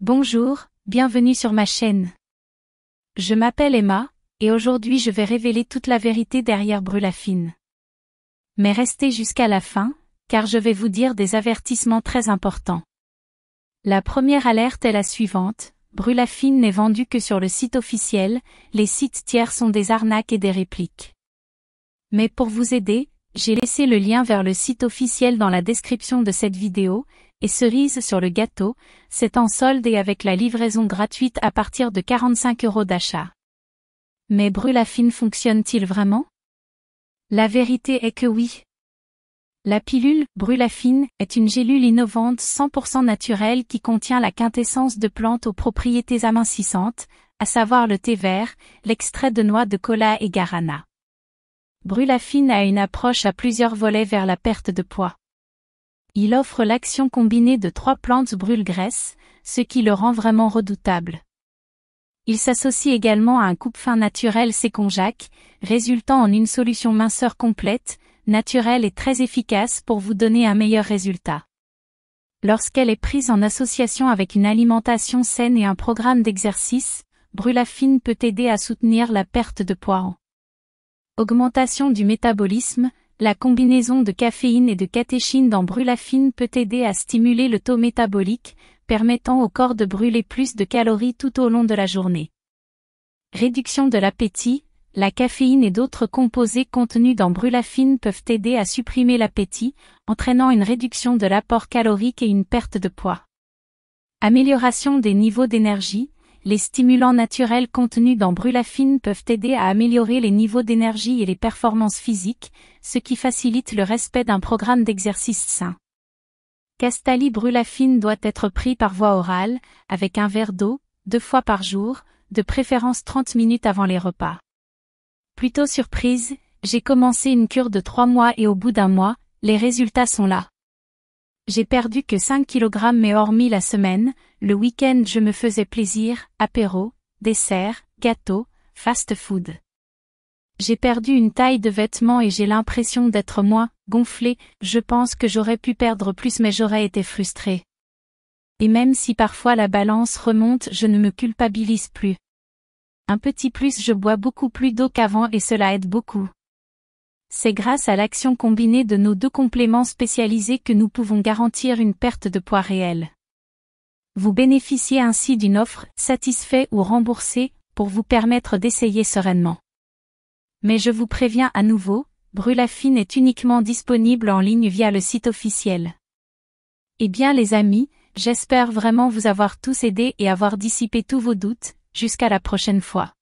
Bonjour, bienvenue sur ma chaîne. Je m'appelle Emma, et aujourd'hui je vais révéler toute la vérité derrière Brulafine. Mais restez jusqu'à la fin, car je vais vous dire des avertissements très importants. La première alerte est la suivante, Brulafine n'est vendue que sur le site officiel, les sites tiers sont des arnaques et des répliques. Mais pour vous aider, j'ai laissé le lien vers le site officiel dans la description de cette vidéo, et cerise sur le gâteau, c'est en solde et avec la livraison gratuite à partir de 45 euros d'achat. Mais Brulafine fonctionne-t-il vraiment La vérité est que oui. La pilule Brûlafine est une gélule innovante 100% naturelle qui contient la quintessence de plantes aux propriétés amincissantes, à savoir le thé vert, l'extrait de noix de cola et garana. Brûlafine a une approche à plusieurs volets vers la perte de poids. Il offre l'action combinée de trois plantes brûle-graisse, ce qui le rend vraiment redoutable. Il s'associe également à un coupe-fin naturel séconjac, résultant en une solution minceur complète, naturelle et très efficace pour vous donner un meilleur résultat. Lorsqu'elle est prise en association avec une alimentation saine et un programme d'exercice, Brulafine peut aider à soutenir la perte de poids augmentation du métabolisme, la combinaison de caféine et de catéchine dans brûlafine peut aider à stimuler le taux métabolique, permettant au corps de brûler plus de calories tout au long de la journée. Réduction de l'appétit, la caféine et d'autres composés contenus dans brûlafine peuvent aider à supprimer l'appétit, entraînant une réduction de l'apport calorique et une perte de poids. Amélioration des niveaux d'énergie, les stimulants naturels contenus dans Brulafine peuvent aider à améliorer les niveaux d'énergie et les performances physiques, ce qui facilite le respect d'un programme d'exercice sain. Castali Brulafine doit être pris par voie orale, avec un verre d'eau, deux fois par jour, de préférence 30 minutes avant les repas. Plutôt surprise, j'ai commencé une cure de trois mois et au bout d'un mois, les résultats sont là. J'ai perdu que 5 kg mais hormis la semaine, le week-end je me faisais plaisir, apéro, dessert, gâteau, fast-food. J'ai perdu une taille de vêtements et j'ai l'impression d'être moins gonflé, je pense que j'aurais pu perdre plus mais j'aurais été frustré. Et même si parfois la balance remonte, je ne me culpabilise plus. Un petit plus, je bois beaucoup plus d'eau qu'avant et cela aide beaucoup. C'est grâce à l'action combinée de nos deux compléments spécialisés que nous pouvons garantir une perte de poids réelle. Vous bénéficiez ainsi d'une offre satisfait ou remboursée pour vous permettre d'essayer sereinement. Mais je vous préviens à nouveau, Brulafine est uniquement disponible en ligne via le site officiel. Eh bien les amis, j'espère vraiment vous avoir tous aidé et avoir dissipé tous vos doutes, jusqu'à la prochaine fois.